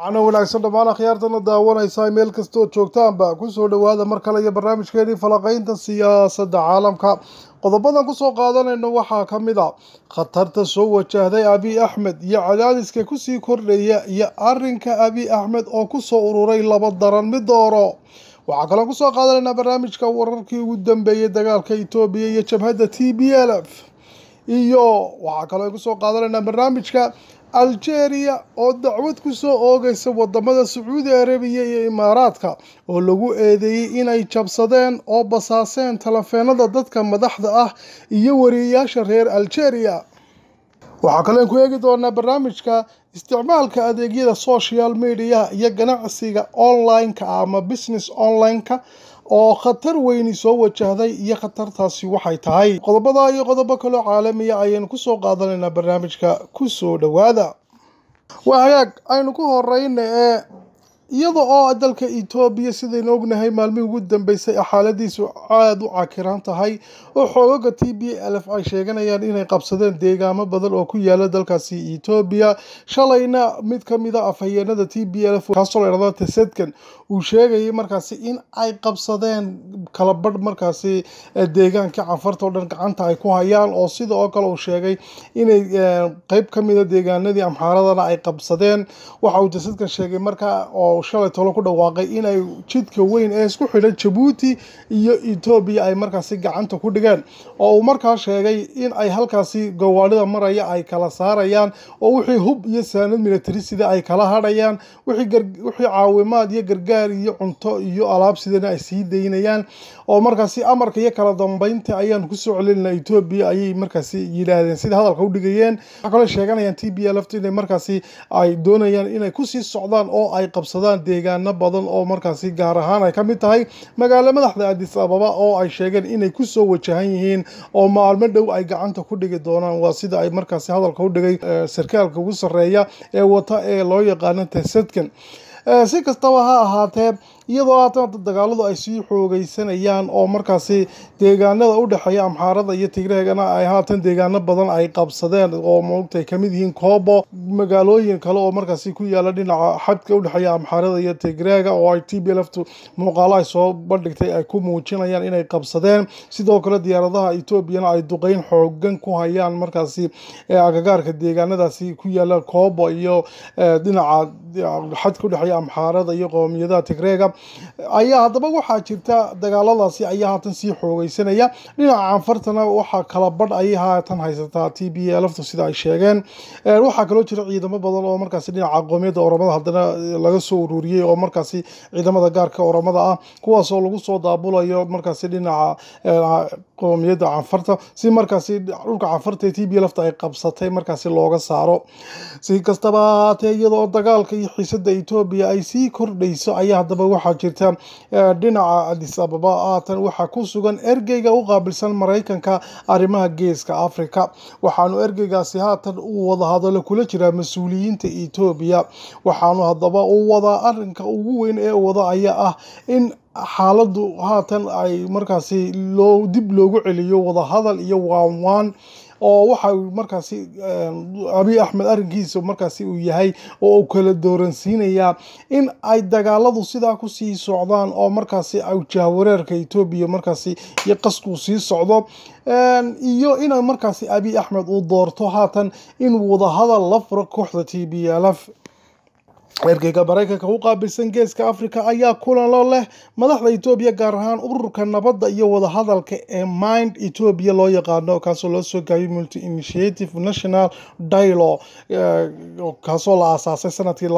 waxaana wanaagsan dhammaan akhyaartana daawanaysaa meel kastooo joogtaanba kusoo dhowaada mar kale iyo barnaamijkeenii falaqaynta siyaasadda caalamka qodobadan kusoo qaadanayno waxaa ka mid a khatarta soo wajahday abiy axmed iyo cadaadiska kusii kordhaya iyo arinka abiy axmed oo kusoo ururay laba daran mid dooro waxaa kaloon kusoo qaadanaynaa barnaamijka wararkii ugu dambeeyey dagaalka etoobiya iyo jabhadda t b l f iyo waxaa kaloo kusoo qaadanaynaa barnaamijka algeria oo dacwad ku soo oogaysa wadamada sacuudi arabiya iyo imaaraadka oo lagu eedeeyey inay jabsadeen oo basaaseen talafeenada dadka madaxda ah iyo wariyayaasha reer algeria waxaa kalen ku eegi doonaa barnaamijka isticmaalka adeegyada social media iyo ganacsiga online-ka ama business online-ka oo khatar weyni soo wajahday iyo khatartaasi waxay tahay qodobadaa iyo qodobo kaloo caalamiya ayaynu ku soo qaadanaynaa barnaamijka ku soo dhowaada waa hagaag aynu ku horeyna ee iyada oo ah dalka etoobiya sidaynu ognahay maalmihii ugu dambeysay xaaladiisu aada u cakiraan tahay oo xoogaga t b lf ay sheeganayaan inay qabsadeen deegaamo badan oo ku yaala dalkaasi etoobiya shalayna mid ka mida ah afhayeenada t b lf kaasoo laydhahda tesedkan uu sheegayay markaasi in ay qabsadeen kalabadh markaasi eh, deegaanka cafarta oo dhan gacanta ay ku hayaan oo sida oo kale uu sheegay inay eh, qayb ka mida ah deegaanadii amxaaradana ay qabsadeen waxa uu tesedkan sheegay marka oo uu shalay tolo ku dhawaaqay inay jidka weyn ee isku xidha jabuuti iyo etoobiya ay markaasi gacanta ku dhigeen oo uu markaa sheegay in ay halkaasi gawaadhida maraya ay kala saarayaan oo wixii hub iyo saanad militari sida ay kala hadhayaan wixii caawimaad iyo gargaar iyo cunto iyo alaab sidana ay sii daynayaan oo markaasi amarka iyo kala dambeynta ayaan kusoo celilina etoobiya ayay markaasi yidhaahdeen sida hadalka u dhigayeen waxaa kaloo sheeganayaan t b lft inay markaasi ay doonayaan inay kusii socdaan oo ay qabsadaan noqdaan deegaano badan oo markaasi gaar ahaan ay ka mid tahay magaalo madaxda adis ababa oo ay sheegeen inay ku soo wajahan yihiin oo maalmo dhow ay gacanta ku dhigi doonaan waa sida ay markaasi hadalka u dhigay sarkaalka ugu sarreeya ee wata ee loo yaqaano tesedken si kastaba ha ahaatee iyadoo haatan dagaaladu ay sii xoogeysanayaan oo markaasi deegaanada udhexeeya amxaarada iyo tigreegana ay haatan deegaano badan ay qabsadeen oo maogta kamid yihiin koobo magaalooyin kale oo markaasi ku yaala dhinaca xadka udhexeeya amxaarada iyo tigreega oo ay t b lftu muuqaalo ay soo bandhigtay ay ku muujinayaan inay qabsadeen sidoo kale diyaaradaha etoobiyana ay duqeyn xoogan ku hayaan markaasi agagaarka deegaanadaasi ku yaala koobo iyo dhinaca xadka udhexeeya amxaarada iyo qoomiyadaha tigreega ayaa haddaba waxaa jirta dagaaladaasi ayaa haatan sii xoogeysanaya dhinaca canfartana waxaa kala badh ayay haatan haysataa t b a laftu sida ay sheegeen waxaa kaloo jira ciidamo badan oo markaasi dhinaca aqoomiyadda oromada haddana laga soo ururiyey oo markaasi ciidamada gaarka oromada ah kuwaas lagu soo daabulayo markaasi dhinaca qoomiyadda canfarta si markaasi dhulka canfarta ee t b a lafta ay qabsatay markaasi looga saaro si kastaba haatee iyadoo dagaalka iyo xiisada etoobiya ay sii kordhayso ayaa haddaba waxaa jirta dhinaca adis ababa haatan ah, waxaa ku sugan ergeyga u qaabilsan maraykanka arrimaha geeska africa waxaanu ergeygaasi haatan uu wadahadalo kula jiraa mas-uuliyiinta etoobiya waxaanu haddaba u wadaa arrinka ugu weyn ee wada ayaa ah in xaaladu haatan ay markaasi loo dib loogu celiyo wadahadal iyo waanwaan oo waxa markaasi eh, abiy axmed arrinkiisa markaasi uu yahay oo uu kala dooransiinayaa in ay dagaaladu sidaa kusii socdaan oo markaasi awjahwareerka etoobiya markaasi iyo qaskuu sii socdo eh, iyo ina markaasi abiy axmed uu doorto haatan in wadahadal la furo kooxda t b l f ergeyga maraykanka u qaabilsan geeska africa ayaa kulan lo leh madaxda etoobiya gaar ahaan ururka nabadda iyo wadahadalka ee mind etoobiya loo yaqaano kaasoo loo soo gaabiyay multi initiative national dialogue eh, kaasoo la aasaasay sanadkii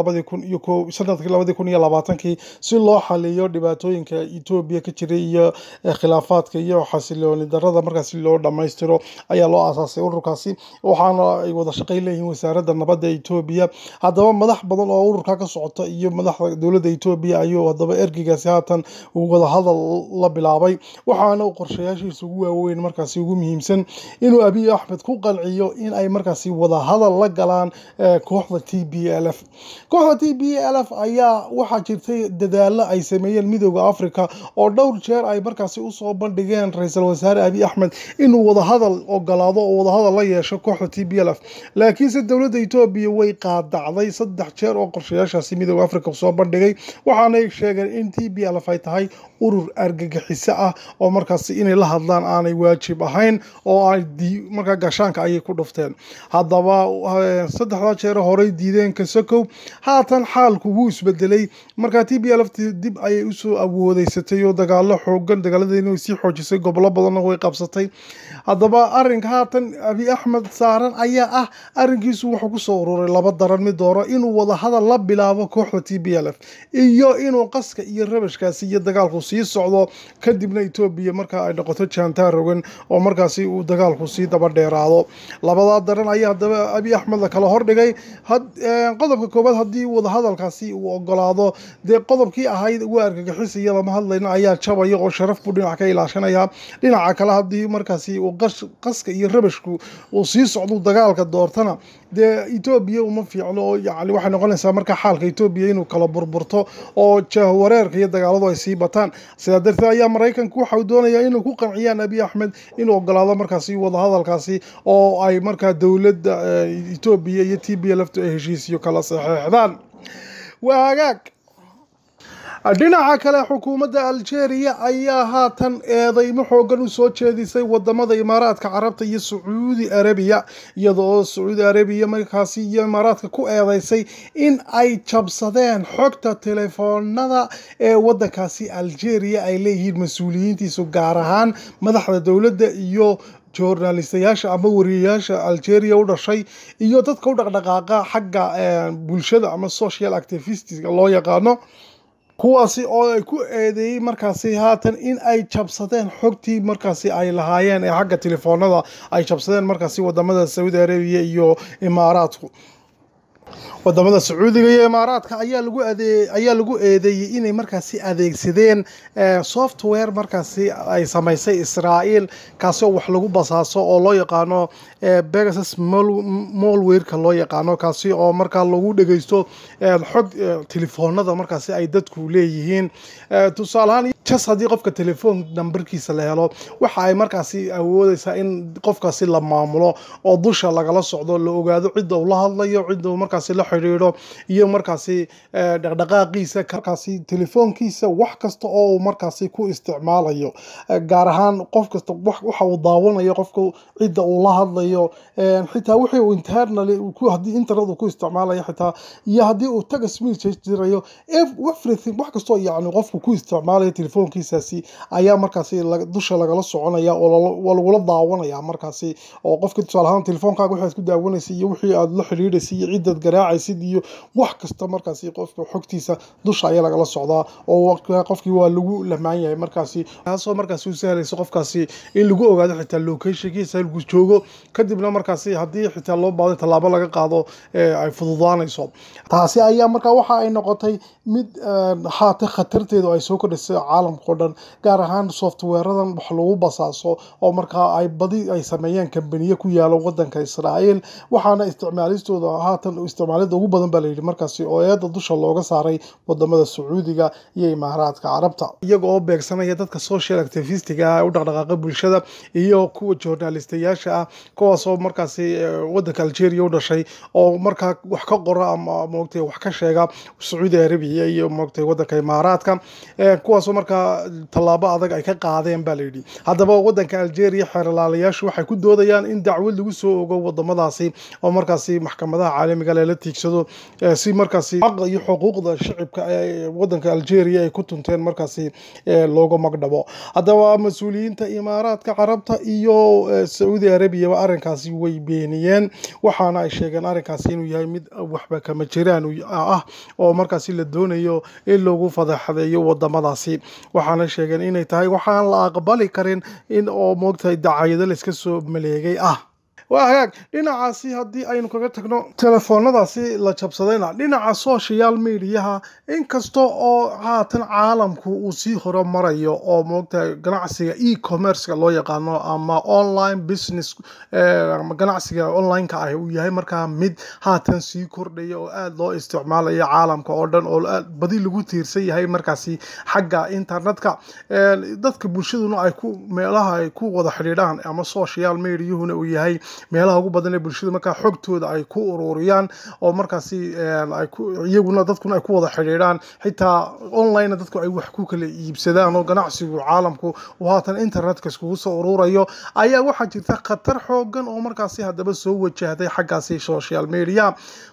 sanadkii labadii kun iyo labaatankii si loo xaliyo dhibaatooyinka etoobiya ka jiray iyo eh, khilaafaadka iyo xasilooni darada markaasi loo dhammaystiro ayaa loo aasaasay ururkaasi waxaana ay wada shaqayn leeyihiin wasaaradda nabadda etoobiya haddaba madax badan oo ururka waxaa ka socota iyo madaxda dowladda etoobiya ayuu haddaba ergeygaasi haatan uu wadahadal la bilaabay waxaana u qorshayaashiisa ugu waaweyn markaasi ugu muhiimsan inuu abiy axmed ku qanciyo in ay markaasi wadahadal la galaan eh, kooxda t b l f kooxda t b l f ayaa waxaa jirtay dadaalo ay sameeyeen midooda africa oo dhowr jeer ay markaasi usoo bandhigeen ra-iisul wasaare abiy axmed inuu wadahadal ogolaado oo wadahadal la yeesho kooxda t b l f laakiinse dowladda etoobiya way qaadacday saddex jeer oo qorshayaa wasiilayaashaasi midooda africa u soo bandhigay waxaana ay sheegeen in t b lf ay tahay urur argagixiso ah oo markaasi inay la hadlaan aanay waajib ahayn oo ay markaa gashaanka ayay ku dhufteen haddaba eh, saddexdaa jeer horey diideen kasakow haatan xaalku wuu isbedelay markaa t b lft dib ayay usoo awoodeysatay oo dagaalo xoogan dagaaladeeni way sii xoojisay gobolo badanna way qabsatay haddaba arrinka haatan abi axmed saaran ayaa ah arrinkiisu wuxuu ku soo ururay laba daran mid dooro inuu wadahadal la bilaabo kooxda t b l f iyo inuu qaska iyo rabashkaasi iyo dagaalku sii socdo kadibna etoobiya markaa ay noqoto jaantarogan oo markaasi uu dagaalku sii daba dheeraado labadaa daran ayaa haddaba abi axmed la kala hordhigay eh, qodobka koowaad haddii wadahadalkaasi uu ogolaado dee qodobkii ahayd ugu argagixisaya lama hadlayn ayaa jabaya oo sharaf buu dhinac ka ilaashanaya dhinaca kale haddii markaasi uu qaska iyo rabashku uu sii socdo dagaalka doortana dee etoobiya uma fiicno oo yani waxay noqonaysaa marka warka xaalka etoobiya inuu kala burburto oo jahwareerka iyo dagaaladu ay sii bataan sidaa darteed ayaa maraykanku waxa uu doonayaa inuu ku qanciyaan abiy axmed inuu ogolaado markaasi wadahadalkaasi oo ay markaa dowladda etoobiya eh, iyo t b laftu ay heshiisiyo kala saxeexdaan waa hagaag dhinaca kale xukuumadda algeria ayaa haatan eedeymo xoogan u soo jeedisay wadamada imaaraadka carabta iyo sacuudi arabiya iyadoo sacuudi arabiya markaasi iyo imaaraadka ku eedeysay in ay jabsadeen xogta telefoonada ee wadankaasi algeria ay leeyihiin mas-uuliyiintiisu gaar ahaan madaxda dowladda iyo joornaalistayaasha ama wariyayaasha algeria u dhashay iyo dadka u dhaqdhaqaaqa xagga eh, bulshada ama social activistisga loo yaqaano kuwaasi oo ay ku eedeeyey markaasi haatan in ay jabsadeen xogtii markaasi ay lahaayeen ee xagga telefoonada ay jabsadeen markaasi wadamada saudi arabiya iyo imaaraadku wadamada sacuudiga iyo imaaraadka ayaa lagu eedeeyey inay markaasi adeegsadeen eh, software markaasi ay samaysay israa'iil kaasi oo wax lagu basaaso oo loo yaqaano begasus eh, molwerka loo yaqaano kaasi oo markaa lagu dhegeysto eh, xog telefoonada markaasi ay dadku leeyihiin tusaalahaan jas haddii qofka telefoon nambarkiisa la helo waxa ay markaasi awoodeysaa in qofkaasi la maamulo oo dusha lagala socdo la ogaado cid uu la hadlayo cid uu markaasi la xidhiidho iyo markaasi eh, dhaqdhaqaaqiisa markaasi telefoonkiisa wax kasta oo uu markaasi ku isticmaalayo eh, gaar ahaan qof kasta waxa uu daawanayo qofku cidda uu la hadlayo eh, xitaa wixii uu internaly haddii internet uu ku isticmaalayo xitaa iyo haddii uu tag smil jirayo everything wax kastoo yacni qofku ku isticmaalayo telefoon telefoonkiisaasi ayaa markaasi dusha lagala soconaya oo lagula daawanaya markaasi oo qofka tusaale ahaan telefoonkaga waxaad ku daawanaysa iyo wixii aad la xiriiraysa iyo cidaad garaacaysid iyo wax kasta markaasi qofka xogtiisa dusha ayaa lagala socdaa oo qofkii waa lagu lamaan yahay markaasi taasoo markaasi u sahlaysa qofkaasi in lagu ogaado xitaa locationkiisa halku joogo kadibna markaasi haddii xitaa loo baahdo tallaabo laga qaado ay fududaanayso taasi ayaa markaa waxa ay noqotay mid haata khatarteedu ay soo kordhisay caalamkao dhan gaar ahaan softweeradan wax lagu basaaso oo markaa ay badi ay sameeyeen kambaniye ku yaalo wadanka israa'iil waxaana isticmaalistooda haatan isticmaalida ugu badan baa layidhi markaasi oo eedda dusha looga saaray wadamada sacuudiga iyo imaaraadka carabta iyaga oo beegsanaya dadka social activistiga ah u dhaqdhaqaaqa bulshada iyo kuwa journalistayaasha ah kuwaasoo markaasi eh, wadanka algeria u dhashay oo markaa wax ka qora ama moogtay wax ka sheega sacuudi arabiya iyo moogtay wadanka imaaraadka eh, kuwaasoo marka markaa tallaabo adag ay ka qaadeen baa layidhi haddaba waddanka algeria xeerlaalayaashu waxay ku doodayaan in dacwo lagu soo ogo wadamadaasi oo markaasi maxkamadaha caalamiga lala tiigsado eh, si markaasi xaq iyo xuquuqda shicibka eh, waddanka algeria ay ku tunteen markaasi eh, looga magdhabo haddaba mas-uuliyiinta imaaraadka carabta iyo sacuudi arabiyaba arrinkaasi way beeniyeen waxaana ay sheegeen arrinkaasi inuu yahay mid waxba kama jiraan ah oo markaasi la doonayo in lagu fadaxadeeyo wadamadaasi waxaana sheegeen inay tahay waxaan la aqbali karin in oo moogtahay dacayado layska soo maleegay ah waa hagaag dhinacaasi haddii aynu kaga tagno telefoonadaasi la jabsadayna dhinaca social mediaha inkasta oo haatan caalamku uu sii horumarayo oo moogtahay ganacsiga e-commerceka loo yaqaano ama online business eh, ganacsiga online-ka ah uu yahay markaa mid haatan sii kordhaya oo aada loo isticmaalaya caalamka oo dhan oo badi lagu tiirsan yahay markaasi xagga internet-ka eh, dadka bulshaduna ay ku meelaha ay ku wada xidhiidhaan ama social mediahuna uu yahay meelaha ugu badan ee bulshadu markaa xogtooda ay ku ururiyaan oo markaasi eh, iyaguna dadkuna ay ku wada xidhiidhaan xitaa online dadku ay wax ku kala iibsadaan oo ganacsigu caalamku uu haatan internetka iskugu soo ururayo ayaa waxaa jirta khatar xoogan oo markaasi haddaba soo wajahday xaggaasi social media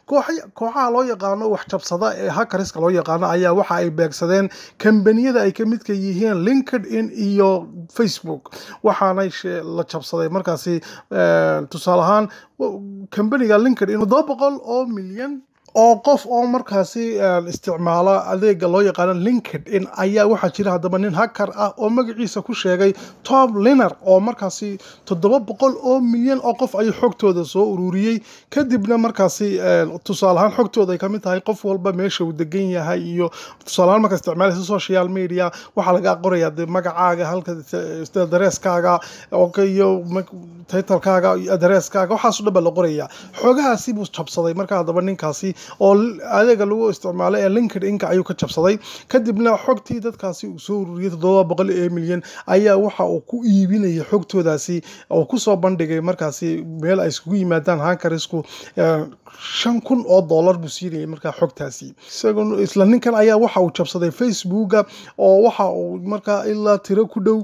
kooxaha loo yaqaano wax ee hakariska loo yaqaano ayaa waxa ay beegsadeen kambaniyada ay ka midka yihiin linkedin iyo facebook waxaanay la jabsaday markaasi eh, tusaale ahaan kambaniga linkedin toddoba boqol oo milyan oo qof oo markaasi eh, isticmaala adeega loo yaqaano linkedin ayaa waxaa jira haddaba nin hakar ah oo magaciisa ku sheegay tom liner oo markaasi toddoba boqol oo milyan oo qof ayuu xogtooda soo ururiyey kadibna markaasi eh, tusaale ahaan xogtooda ay ka tahay qof walba meesha uu degan yahay iyo tusaale ahaan marka isticmaalaysa social media waxaa lagaa qoraya dee magacaaga halka eh, adareskaaga iyo titalkaaga iyo adareskaaga waxaas o la qorayaa xogahaasi buu jabsaday marka haddaba ninkaasi oo adeega lagu isticmaalay ee linked inka ayuu ka jabsaday kadibna xogtii dadkaasi uu soo ururiyey toddoba boqol ee milyan ayaa waxa uu ku iibinayay xogtoodaasi oo kusoo bandhigay markaasi meel ay isugu yimaadaan hankarisku shan kun oo dollar buu siinayay markaa xogtaasi isla ninkan ayaa waxa uu jabsaday facebooka oo waxa uu markaa ilaa tiro ku dhow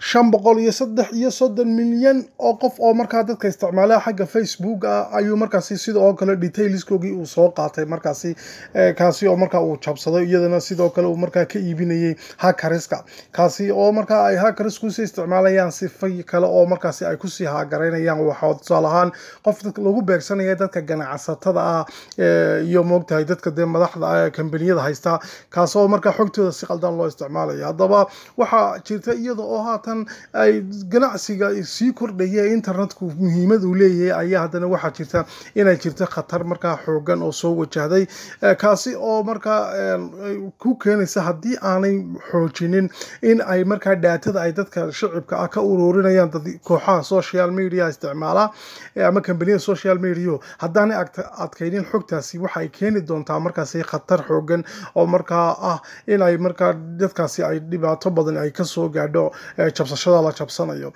shan boqol iyo saddex iyo soddon milyan oo qof oo markaa dadka isticmaalaha xagga facebook ah ayuu markaasi sida oo kale detailskoogii uu soo qaatay markaasi eh, kaasi oo markaa uu jabsaday iyadana sidoo kale uu markaa ka iibinayay hakariska kaasi oo markaa ay hakaris isticmaalayaan sifay kale oo markaasi ay kusii haagaraynayaan waxaa tusaale ahaan qof lagu beegsanaya dadka ganacsatada ah eh, iyo moogtahay dadka dee madaxda eh, kambaniyada haysta kaas markaa xogtooda si qaldan loo isticmaalaya haddaba waxaa jirta iyada oo haatan haatan ay ganacsiga sii kordhaya internetku muhiimad uu leeyahay ayaa haddana waxaa jirta inay jirta khatar markaa xoogan oo soo wajahday eh, kaasi oo markaa eh, ku keenaysa haddii aanay xoojinin in ay markaa dhaatada ay dadka shicibka ah ka uruurinayaan kooxaha social media isticmaala eh, ama kambaniyada social media haddaanay adkaynin xogtaasi waxa keeni doontaa markaasi khatar xoogan oo markaa ah inay markaa dadkaasi ay dhibaato badan ay kasoo gaadho jabsashada la jabsanayo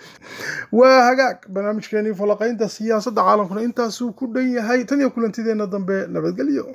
waa hagaag barnaamijkeenii falaqaynta siyaasadda caalamkuna intaasuu ku dhan yahay tan iyo kulantideena dambe nabadgelyo